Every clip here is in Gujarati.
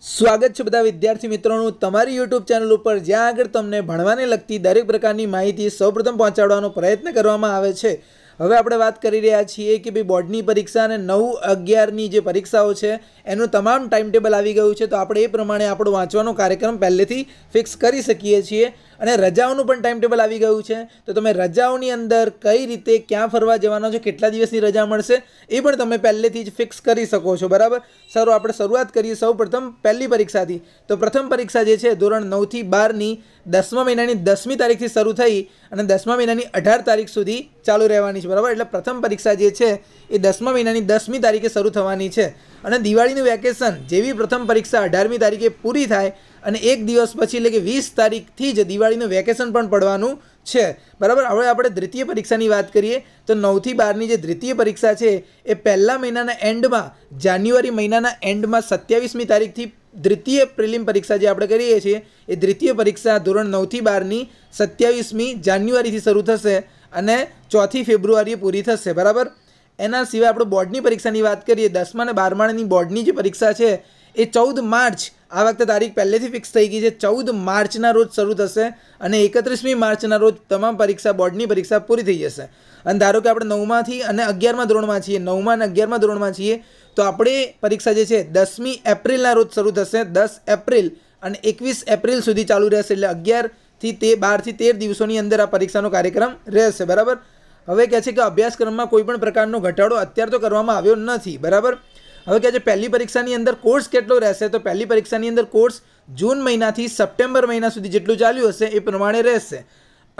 સ્વાગત છે બધા વિદ્યાર્થી મિત્રોનું તમારી યુટ્યુબ ચેનલ ઉપર જ્યાં આગળ તમને ભણવાને લગતી દરેક પ્રકારની માહિતી સૌપ્રથમ પહોંચાડવાનો પ્રયત્ન કરવામાં આવે છે હવે આપણે વાત કરી રહ્યા છીએ કે ભાઈ બોર્ડની પરીક્ષા અને નવ અગિયારની જે પરીક્ષાઓ છે એનું તમામ ટાઈમ ટેબલ આવી ગયું છે તો આપણે એ પ્રમાણે આપણો વાંચવાનો કાર્યક્રમ પહેલેથી ફિક્સ કરી શકીએ છીએ અને રજાઓનું પણ ટાઈમ ટેબલ આવી ગયું છે તો તમે રજાઓની અંદર કઈ રીતે ક્યાં ફરવા જવાનો છો કેટલા દિવસની રજા મળશે એ પણ તમે પહેલેથી જ ફિક્સ કરી શકો છો બરાબર સરો આપણે શરૂઆત કરીએ સૌ પ્રથમ પહેલી પરીક્ષાથી તો પ્રથમ પરીક્ષા જે છે ધોરણ નવથી બારની દસમા મહિનાની દસમી તારીખથી શરૂ થઈ અને દસમા મહિનાની અઢાર તારીખ સુધી ચાલુ રહેવાની છે બરાબર એટલે પ્રથમ પરીક્ષા જે છે એ દસમા મહિનાની દસમી તારીખે શરૂ થવાની છે અને દિવાળીનું વેકેશન જેવી પ્રથમ પરીક્ષા અઢારમી તારીખે પૂરી થાય અને એક દિવસ પછી એટલે કે વીસ તારીખથી જ દિવાળીનું વેકેશન પણ પડવાનું છે બરાબર હવે આપણે દ્વિતીય પરીક્ષાની વાત કરીએ તો નવથી બારની જે દ્વિતીય પરીક્ષા છે એ પહેલા મહિનાના એન્ડમાં જાન્યુઆરી મહિનાના એન્ડમાં સત્યાવીસમી તારીખથી દ્વિતીય પ્રિલિમ પરીક્ષા જે આપણે કરીએ છીએ એ દ્વિતીય પરીક્ષા ધોરણ નવથી બારની સત્યાવીસમી જાન્યુઆરીથી શરૂ થશે અને ચોથી ફેબ્રુઆરીએ પૂરી થશે બરાબર એના સિવાય આપણે બોર્ડની પરીક્ષાની વાત કરીએ દસમા અને બારમાની બોર્ડની જે પરીક્ષા છે એ ચૌદ માર્ચ આ વખતે તારીખ પહેલેથી ફિક્સ થઈ ગઈ છે ચૌદ માર્ચના રોજ શરૂ થશે અને એકત્રીસમી માર્ચના રોજ તમામ પરીક્ષા બોર્ડની પરીક્ષા પૂરી થઈ જશે અને ધારો કે આપણે નવમાંથી અને અગિયારમાં ધોરણમાં છીએ નવમાં અને અગિયારમાં ધોરણમાં છીએ તો આપણે પરીક્ષા જે છે દસમી એપ્રિલના રોજ શરૂ થશે દસ એપ્રિલ અને એકવીસ એપ્રિલ સુધી ચાલુ રહેશે એટલે અગિયાર થી તે બારથી તેર દિવસોની અંદર આ પરીક્ષાનો કાર્યક્રમ રહેશે બરાબર હવે કહે છે કે અભ્યાસક્રમમાં કોઈપણ પ્રકારનો ઘટાડો અત્યાર તો કરવામાં આવ્યો નથી બરાબર હવે કહે છે પહેલી પરીક્ષાની અંદર કોર્સ કેટલો રહેશે તો પહેલી પરીક્ષાની અંદર કોર્સ જૂન મહિનાથી સપ્ટેમ્બર મહિના સુધી જેટલું ચાલ્યું હશે એ પ્રમાણે રહેશે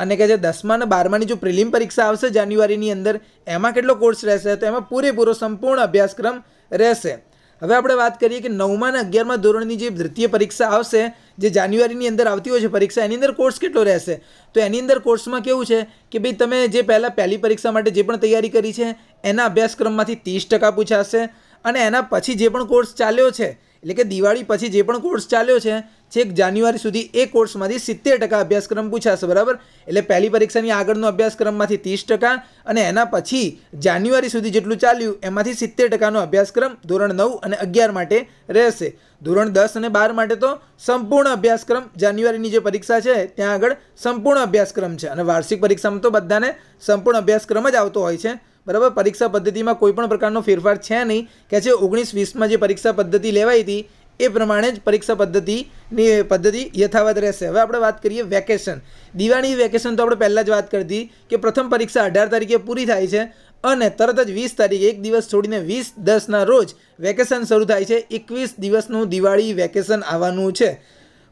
અને કહે છે દસમા અને બારમાની જો પ્રિલિમ પરીક્ષા આવશે જાન્યુઆરીની અંદર એમાં કેટલો કોર્સ રહેશે તો એમાં પૂરેપૂરો સંપૂર્ણ અભ્યાસક્રમ રહેશે હવે આપણે વાત કરીએ કે નવમાં અને અગિયારમાં ધોરણની જે દ્વિતીય પરીક્ષા આવશે જે જાન્યુઆરીની અંદર આવતી હોય છે પરીક્ષા એની અંદર કોર્સ કેટલો રહેશે તો એની અંદર કોર્સમાં કેવું છે કે ભાઈ તમે જે પહેલાં પહેલી પરીક્ષા માટે જે પણ તૈયારી કરી છે એના અભ્યાસક્રમમાંથી ત્રીસ ટકા પૂછાશે અને એના પછી જે પણ કોર્સ ચાલ્યો છે એટલે કે દિવાળી પછી જે પણ કોર્સ ચાલ્યો છે છેક જાન્યુઆરી સુધી એ કોર્સમાંથી સિત્તેર ટકા અભ્યાસક્રમ પૂછાશે બરાબર એટલે પહેલી પરીક્ષાની આગળનો અભ્યાસક્રમમાંથી ત્રીસ ટકા અને એના પછી જાન્યુઆરી સુધી જેટલું ચાલ્યું એમાંથી સિત્તેર ટકાનો અભ્યાસક્રમ ધોરણ નવ અને અગિયાર માટે રહેશે ધોરણ દસ અને બાર માટે તો સંપૂર્ણ અભ્યાસક્રમ જાન્યુઆરીની જે પરીક્ષા છે ત્યાં આગળ સંપૂર્ણ અભ્યાસક્રમ છે અને વાર્ષિક પરીક્ષામાં તો બધાને સંપૂર્ણ અભ્યાસક્રમ જ આવતો હોય છે બરાબર પરીક્ષા પદ્ધતિમાં કોઈપણ પ્રકારનો ફેરફાર છે નહીં કે છે ઓગણીસ વીસમાં જે પરીક્ષા પદ્ધતિ લેવાઈ હતી એ પ્રમાણે જ પરીક્ષા પદ્ધતિની પદ્ધતિ યથાવત રહેશે હવે આપણે વાત કરીએ વેકેશન દિવાળી વેકેશન તો આપણે પહેલાં જ વાત કરતી કે પ્રથમ પરીક્ષા અઢાર તારીખે પૂરી થાય છે અને તરત જ વીસ તારીખે એક દિવસ છોડીને વીસ દસના રોજ વેકેશન શરૂ થાય છે એકવીસ દિવસનું દિવાળી વેકેશન આવવાનું છે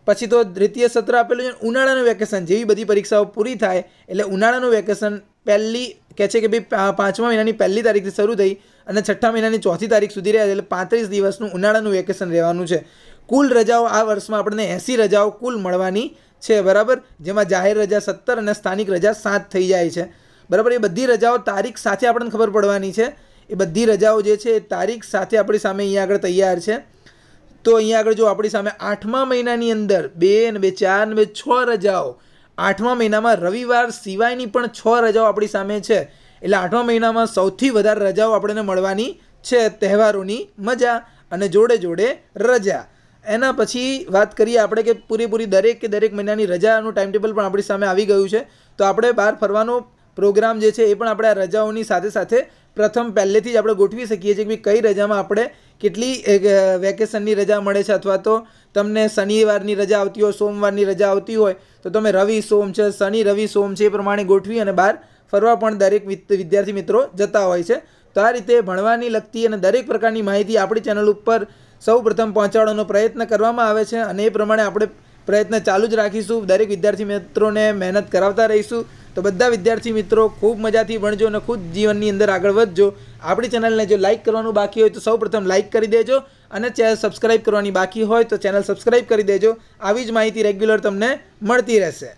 પછી તો દ્વિતીય સત્ર આપેલું છે ઉનાળાનું વેકેશન જેવી બધી પરીક્ષાઓ પૂરી થાય એટલે ઉનાળાનું વેકેશન પહેલી કહે છે કે ભાઈ પાંચમા મહિનાની પહેલી તારીખથી શરૂ થઈ અને છઠ્ઠા મહિનાની ચોથી તારીખ સુધી રહ્યા એટલે પાંત્રીસ દિવસનું ઉનાળાનું વેકેશન રહેવાનું છે કુલ રજાઓ આ વર્ષમાં આપણને એંસી રજાઓ કુલ મળવાની છે બરાબર જેમાં જાહેર રજા સત્તર અને સ્થાનિક રજા સાત થઈ જાય છે બરાબર એ બધી રજાઓ તારીખ સાથે આપણને ખબર પડવાની છે એ બધી રજાઓ જે છે એ તારીખ સાથે આપણી સામે અહીંયા આગળ તૈયાર છે તો અહીંયા આગળ જો આપણી સામે આઠમા મહિનાની અંદર બે ને બે ચાર ને બે છ રજાઓ આઠમા મહિનામાં રવિવાર સિવાયની પણ છ રજાઓ આપણી સામે છે એટલે આઠમા મહિનામાં સૌથી વધારે રજાઓ આપણને મળવાની છે તહેવારોની મજા અને જોડે જોડે રજા એના પછી વાત કરીએ આપણે કે પૂરેપૂરી દરેક કે દરેક મહિનાની રજાનું ટાઈમ ટેબલ પણ આપણી સામે આવી ગયું છે તો આપણે બહાર ફરવાનો પ્રોગ્રામ જે છે એ પણ આપણે આ રજાઓની સાથે સાથે પ્રથમ પહેલેથી જ આપણે ગોઠવી શકીએ છીએ કે કઈ રજામાં આપણે કેટલી વેકેશનની રજા મળે છે અથવા તો તમને શનિવારની રજા આવતી હોય સોમવારની રજા આવતી હોય તો તમે રવિ સોમ છે શનિ રવિ સોમ છે એ પ્રમાણે ગોઠવી અને બહાર ફરવા પણ દરેક વિદ્યાર્થી મિત્રો જતા હોય છે તો આ રીતે ભણવાની લગતી અને દરેક પ્રકારની માહિતી આપણી ચેનલ ઉપર સૌ પ્રથમ પહોંચાડવાનો પ્રયત્ન કરવામાં આવે છે અને એ પ્રમાણે આપણે પ્રયત્ન ચાલુ જ રાખીશું દરેક વિદ્યાર્થી મિત્રોને મહેનત કરાવતા રહીશું તો બધા વિદ્યાર્થી મિત્રો ખૂબ મજાથી ભણજો અને ખૂબ જીવનની અંદર આગળ વધજો આપણી ચેનલને જો લાઇક કરવાનું બાકી હોય તો સૌપ્રથમ લાઇક કરી દેજો અને ચેનલ સબસ્ક્રાઈબ કરવાની બાકી હોય તો ચેનલ સબસ્ક્રાઈબ કરી દેજો આવી જ માહિતી રેગ્યુલર તમને મળતી રહેશે